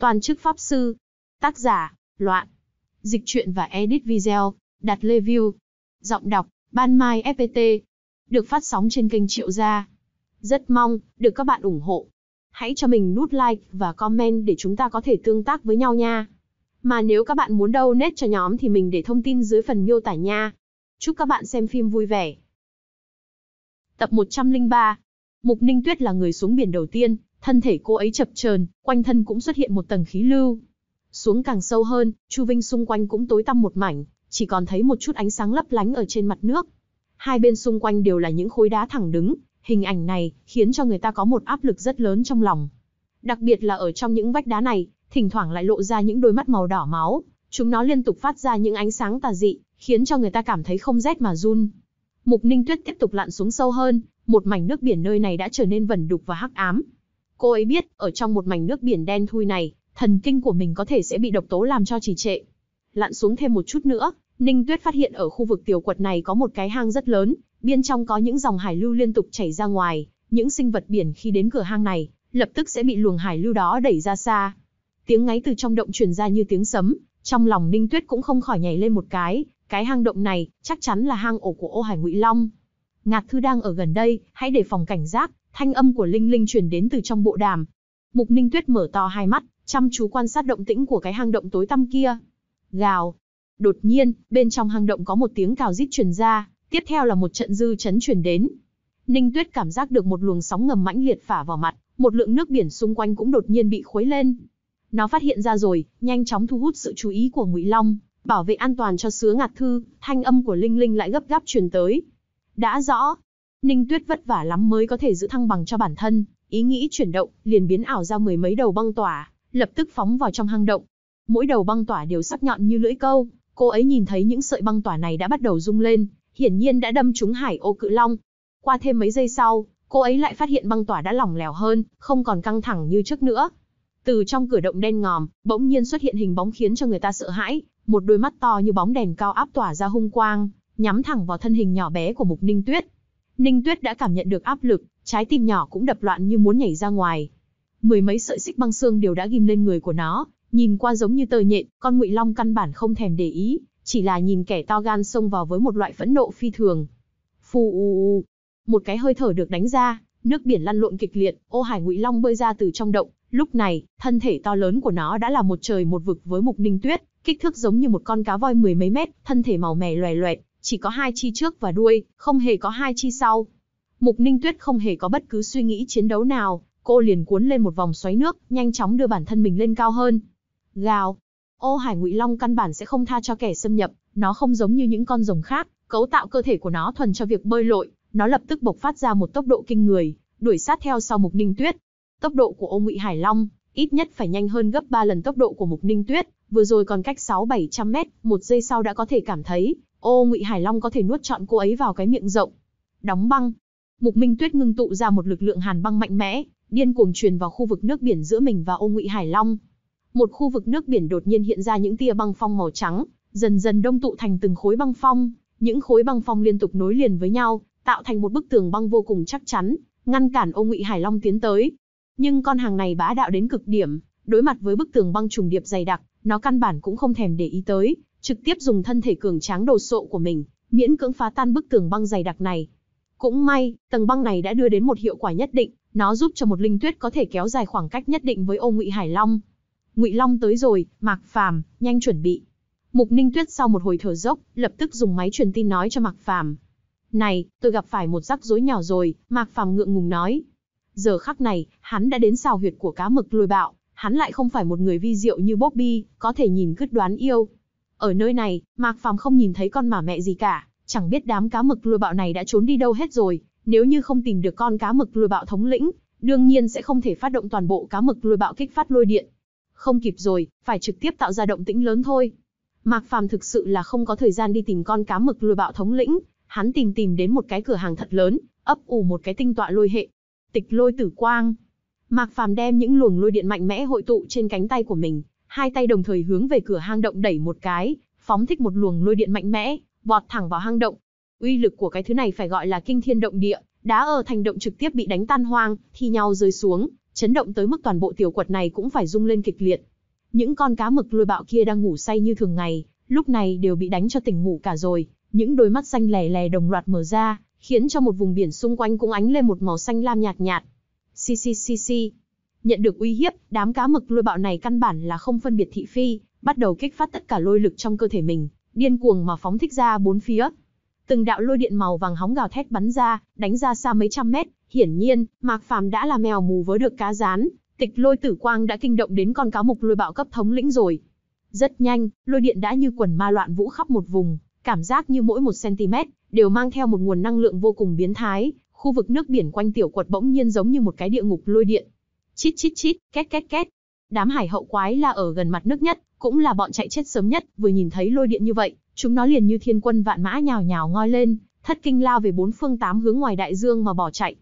Toàn chức Pháp Sư. Tác giả, Loạn. Dịch truyện và edit video, đặt lê view. Giọng đọc, Ban Mai FPT. Được phát sóng trên kênh Triệu Gia. Rất mong, được các bạn ủng hộ. Hãy cho mình nút like và comment để chúng ta có thể tương tác với nhau nha. Mà nếu các bạn muốn đâu nét cho nhóm thì mình để thông tin dưới phần miêu tả nha. Chúc các bạn xem phim vui vẻ. Tập 103 Mục Ninh Tuyết là người xuống biển đầu tiên, Thân thể cô ấy chập chờn, quanh thân cũng xuất hiện một tầng khí lưu. Xuống càng sâu hơn, Chu Vinh xung quanh cũng tối tăm một mảnh, chỉ còn thấy một chút ánh sáng lấp lánh ở trên mặt nước. Hai bên xung quanh đều là những khối đá thẳng đứng, hình ảnh này khiến cho người ta có một áp lực rất lớn trong lòng. Đặc biệt là ở trong những vách đá này, thỉnh thoảng lại lộ ra những đôi mắt màu đỏ máu, chúng nó liên tục phát ra những ánh sáng tà dị, khiến cho người ta cảm thấy không rét mà run. Mục Ninh Tuyết tiếp tục lặn xuống sâu hơn, một mảnh nước biển nơi này đã trở nên vẩn đục và hắc ám. Cô ấy biết, ở trong một mảnh nước biển đen thui này, thần kinh của mình có thể sẽ bị độc tố làm cho trì trệ. Lặn xuống thêm một chút nữa, Ninh Tuyết phát hiện ở khu vực tiểu quật này có một cái hang rất lớn, bên trong có những dòng hải lưu liên tục chảy ra ngoài, những sinh vật biển khi đến cửa hang này, lập tức sẽ bị luồng hải lưu đó đẩy ra xa. Tiếng ngáy từ trong động truyền ra như tiếng sấm, trong lòng Ninh Tuyết cũng không khỏi nhảy lên một cái, cái hang động này chắc chắn là hang ổ của ô hải Ngụy Long. Ngạc Thư đang ở gần đây, hãy để phòng cảnh giác, Thanh âm của Linh Linh truyền đến từ trong bộ đàm. Mục Ninh Tuyết mở to hai mắt, chăm chú quan sát động tĩnh của cái hang động tối tăm kia. Gào. Đột nhiên, bên trong hang động có một tiếng cào rít truyền ra, tiếp theo là một trận dư chấn truyền đến. Ninh Tuyết cảm giác được một luồng sóng ngầm mãnh liệt phả vào mặt, một lượng nước biển xung quanh cũng đột nhiên bị khuấy lên. Nó phát hiện ra rồi, nhanh chóng thu hút sự chú ý của Ngụy Long, bảo vệ an toàn cho sứ Ngạc thư, thanh âm của Linh Linh lại gấp gáp truyền tới. Đã rõ, Ninh Tuyết vất vả lắm mới có thể giữ thăng bằng cho bản thân, ý nghĩ chuyển động, liền biến ảo ra mười mấy đầu băng tỏa, lập tức phóng vào trong hang động. Mỗi đầu băng tỏa đều sắc nhọn như lưỡi câu, cô ấy nhìn thấy những sợi băng tỏa này đã bắt đầu rung lên, hiển nhiên đã đâm trúng hải ô cự long. Qua thêm mấy giây sau, cô ấy lại phát hiện băng tỏa đã lỏng lẻo hơn, không còn căng thẳng như trước nữa. Từ trong cửa động đen ngòm, bỗng nhiên xuất hiện hình bóng khiến cho người ta sợ hãi, một đôi mắt to như bóng đèn cao áp tỏa ra hung quang, nhắm thẳng vào thân hình nhỏ bé của Mục Ninh Tuyết. Ninh Tuyết đã cảm nhận được áp lực, trái tim nhỏ cũng đập loạn như muốn nhảy ra ngoài. Mười mấy sợi xích băng xương đều đã ghim lên người của nó, nhìn qua giống như tờ nhện, con Ngụy Long căn bản không thèm để ý, chỉ là nhìn kẻ to gan xông vào với một loại phẫn nộ phi thường. Phù u u, một cái hơi thở được đánh ra, nước biển lăn lộn kịch liệt, ô hải Ngụy Long bơi ra từ trong động, lúc này, thân thể to lớn của nó đã là một trời một vực với Mục Ninh Tuyết, kích thước giống như một con cá voi mười mấy mét, thân thể màu mè loè loẹt, chỉ có hai chi trước và đuôi, không hề có hai chi sau. Mục Ninh Tuyết không hề có bất cứ suy nghĩ chiến đấu nào, cô liền cuốn lên một vòng xoáy nước, nhanh chóng đưa bản thân mình lên cao hơn. Gào! Ô Hải Ngụy Long căn bản sẽ không tha cho kẻ xâm nhập, nó không giống như những con rồng khác, cấu tạo cơ thể của nó thuần cho việc bơi lội, nó lập tức bộc phát ra một tốc độ kinh người, đuổi sát theo sau Mục Ninh Tuyết. Tốc độ của Ô Ngụy Hải Long ít nhất phải nhanh hơn gấp 3 lần tốc độ của Mục Ninh Tuyết, vừa rồi còn cách 6-700 mét, một giây sau đã có thể cảm thấy, ô Ngụy Hải Long có thể nuốt trọn cô ấy vào cái miệng rộng. Đóng băng. Mục Minh Tuyết ngưng tụ ra một lực lượng hàn băng mạnh mẽ, điên cuồng truyền vào khu vực nước biển giữa mình và ô Ngụy Hải Long. Một khu vực nước biển đột nhiên hiện ra những tia băng phong màu trắng, dần dần đông tụ thành từng khối băng phong, những khối băng phong liên tục nối liền với nhau, tạo thành một bức tường băng vô cùng chắc chắn, ngăn cản Ô Ngụy Hải Long tiến tới. Nhưng con hàng này bá đạo đến cực điểm, đối mặt với bức tường băng trùng điệp dày đặc, nó căn bản cũng không thèm để ý tới, trực tiếp dùng thân thể cường tráng đồ sộ của mình, miễn cưỡng phá tan bức tường băng dày đặc này. Cũng may, tầng băng này đã đưa đến một hiệu quả nhất định, nó giúp cho một linh tuyết có thể kéo dài khoảng cách nhất định với ô Ngụy Hải Long. Ngụy Long tới rồi, Mạc Phàm, nhanh chuẩn bị. Mục Ninh Tuyết sau một hồi thở dốc, lập tức dùng máy truyền tin nói cho Mạc Phàm. "Này, tôi gặp phải một rắc rối nhỏ rồi." Mạc Phàm ngượng ngùng nói. Giờ khắc này, hắn đã đến xào huyệt của cá mực lôi bạo, hắn lại không phải một người vi diệu như Bobby, có thể nhìn cứt đoán yêu. Ở nơi này, Mạc Phàm không nhìn thấy con mà mẹ gì cả, chẳng biết đám cá mực lôi bạo này đã trốn đi đâu hết rồi, nếu như không tìm được con cá mực lôi bạo thống lĩnh, đương nhiên sẽ không thể phát động toàn bộ cá mực lôi bạo kích phát lôi điện. Không kịp rồi, phải trực tiếp tạo ra động tĩnh lớn thôi. Mạc Phàm thực sự là không có thời gian đi tìm con cá mực lôi bạo thống lĩnh, hắn tìm tìm đến một cái cửa hàng thật lớn, ấp ủ một cái tinh tọa lôi hệ, tịch lôi tử quang. Mạc Phàm đem những luồng lôi điện mạnh mẽ hội tụ trên cánh tay của mình, hai tay đồng thời hướng về cửa hang động đẩy một cái, phóng thích một luồng lôi điện mạnh mẽ, vọt thẳng vào hang động. Uy lực của cái thứ này phải gọi là kinh thiên động địa, đá ở thành động trực tiếp bị đánh tan hoang, thi nhau rơi xuống, chấn động tới mức toàn bộ tiểu quật này cũng phải rung lên kịch liệt. Những con cá mực lôi bạo kia đang ngủ say như thường ngày, lúc này đều bị đánh cho tỉnh ngủ cả rồi, những đôi mắt xanh lè lè đồng loạt mở ra, khiến cho một vùng biển xung quanh cũng ánh lên một màu xanh lam nhạt nhạt. Xì xì xì xì. Nhận được uy hiếp, đám cá mực lôi bạo này căn bản là không phân biệt thị phi, bắt đầu kích phát tất cả lôi lực trong cơ thể mình, điên cuồng mà phóng thích ra bốn phía. Từng đạo lôi điện màu vàng hóng gào thét bắn ra, đánh ra xa mấy trăm mét, hiển nhiên, Mạc Phàm đã là mèo mù với được cá rán, tịch lôi tử quang đã kinh động đến con cá mực lôi bạo cấp thống lĩnh rồi. Rất nhanh, lôi điện đã như quần ma loạn vũ khắp một vùng, cảm giác như mỗi một cm đều mang theo một nguồn năng lượng vô cùng biến thái, khu vực nước biển quanh tiểu quật bỗng nhiên giống như một cái địa ngục lôi điện. Chít chít chít, két két két. Đám hải hậu quái là ở gần mặt nước nhất, cũng là bọn chạy chết sớm nhất, vừa nhìn thấy lôi điện như vậy, chúng nó liền như thiên quân vạn mã nhào nhào ngoi lên, thất kinh lao về bốn phương tám hướng ngoài đại dương mà bỏ chạy.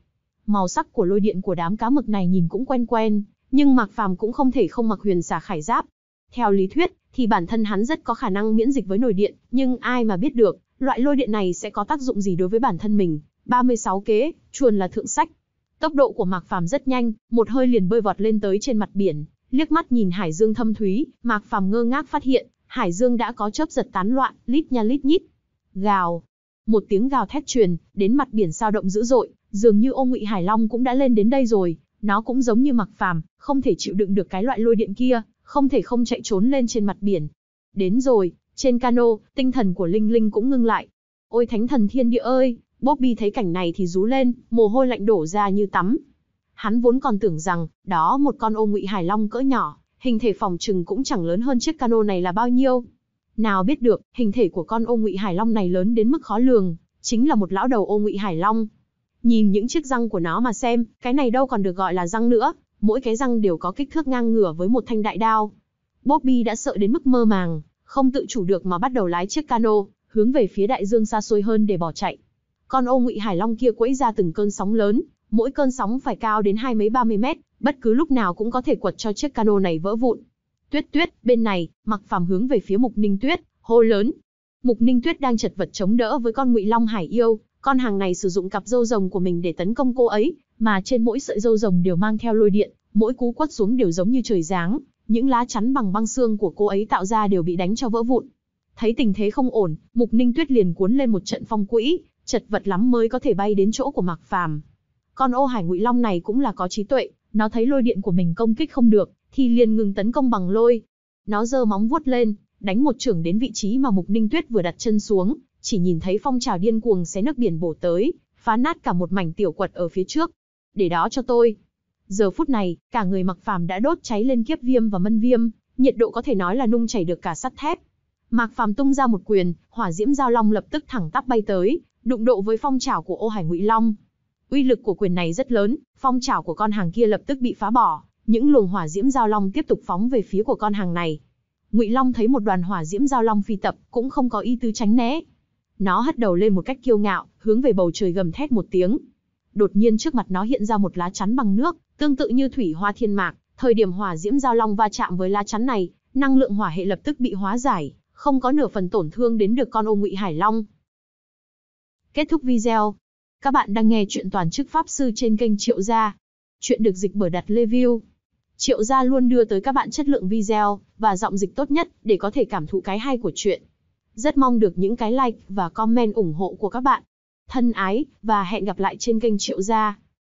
Màu sắc của lôi điện của đám cá mực này nhìn cũng quen quen, nhưng Mạc Phàm cũng không thể không mặc huyền xà khải giáp. Theo lý thuyết, thì bản thân hắn rất có khả năng miễn dịch với nồi điện, nhưng ai mà biết được, loại lôi điện này sẽ có tác dụng gì đối với bản thân mình. 36 kế, chuồn là thượng sách. Tốc độ của Mạc Phàm rất nhanh, một hơi liền bơi vọt lên tới trên mặt biển, liếc mắt nhìn hải dương thâm thúy, Mạc Phàm ngơ ngác phát hiện, hải dương đã có chớp giật tán loạn, lít nha lít nhít. Gào. Một tiếng gào thét truyền, đến mặt biển sao động dữ dội, dường như ô ngụy hải long cũng đã lên đến đây rồi, nó cũng giống như Mạc Phàm, không thể chịu đựng được cái loại lôi điện kia, không thể không chạy trốn lên trên mặt biển. Đến rồi, trên cano, tinh thần của Linh Linh cũng ngưng lại. Ôi thánh thần thiên địa ơi, Bobby thấy cảnh này thì rú lên, mồ hôi lạnh đổ ra như tắm. Hắn vốn còn tưởng rằng, đó một con ô ngụy hải long cỡ nhỏ, hình thể phòng trừng cũng chẳng lớn hơn chiếc cano này là bao nhiêu. Nào biết được, hình thể của con ô ngụy hải long này lớn đến mức khó lường, chính là một lão đầu ô ngụy hải long. Nhìn những chiếc răng của nó mà xem, cái này đâu còn được gọi là răng nữa, mỗi cái răng đều có kích thước ngang ngửa với một thanh đại đao. Bobby đã sợ đến mức mơ màng, không tự chủ được mà bắt đầu lái chiếc cano, hướng về phía đại dương xa xôi hơn để bỏ chạy. Con ô ngụy hải long kia quẫy ra từng cơn sóng lớn, mỗi cơn sóng phải cao đến hai mấy ba mươi mét, bất cứ lúc nào cũng có thể quật cho chiếc cano này vỡ vụn. Tuyết Tuyết, bên này, Mặc Phàm hướng về phía Mục Ninh Tuyết, hô lớn. Mục Ninh Tuyết đang chật vật chống đỡ với con Ngụy Long Hải yêu, con hàng này sử dụng cặp dâu rồng của mình để tấn công cô ấy, mà trên mỗi sợi dâu rồng đều mang theo lôi điện, mỗi cú quất xuống đều giống như trời giáng, những lá chắn bằng băng xương của cô ấy tạo ra đều bị đánh cho vỡ vụn. Thấy tình thế không ổn, Mục Ninh Tuyết liền cuốn lên một trận phong quỹ, chật vật lắm mới có thể bay đến chỗ của Mạc Phàm. Con ô hải ngụy long này cũng là có trí tuệ, nó thấy lôi điện của mình công kích không được, thì liền ngừng tấn công bằng lôi. Nó giơ móng vuốt lên, đánh một chưởng đến vị trí mà Mục Ninh Tuyết vừa đặt chân xuống, chỉ nhìn thấy phong trào điên cuồng xé nước biển bổ tới, phá nát cả một mảnh tiểu quật ở phía trước. Để đó cho tôi, Giờ phút này, cả người mặc phàm đã đốt cháy lên kiếp viêm và mân viêm, nhiệt độ có thể nói là nung chảy được cả sắt thép. Mạc Phàm tung ra một quyền, hỏa diễm giao long lập tức thẳng tắp bay tới, đụng độ với phong trào của Ô Hải Ngụy Long. Uy lực của quyền này rất lớn, phong trào của con hàng kia lập tức bị phá bỏ, những luồng hỏa diễm giao long tiếp tục phóng về phía của con hàng này. Ngụy Long thấy một đoàn hỏa diễm giao long phi tập, cũng không có ý tứ tránh né. Nó hất đầu lên một cách kiêu ngạo, hướng về bầu trời gầm thét một tiếng. Đột nhiên trước mặt nó hiện ra một lá chắn bằng nước, Tương tự như thủy hoa thiên mạc, thời điểm hỏa diễm giao long va chạm với lá chắn này, năng lượng hỏa hệ lập tức bị hóa giải, không có nửa phần tổn thương đến được con ô ngụy hải long. Kết thúc video. Các bạn đang nghe chuyện toàn chức pháp sư trên kênh Triệu Gia. Chuyện được dịch bởi đặt review. Triệu Gia luôn đưa tới các bạn chất lượng video và giọng dịch tốt nhất để có thể cảm thụ cái hay của chuyện. Rất mong được những cái like và comment ủng hộ của các bạn. Thân ái và hẹn gặp lại trên kênh Triệu Gia.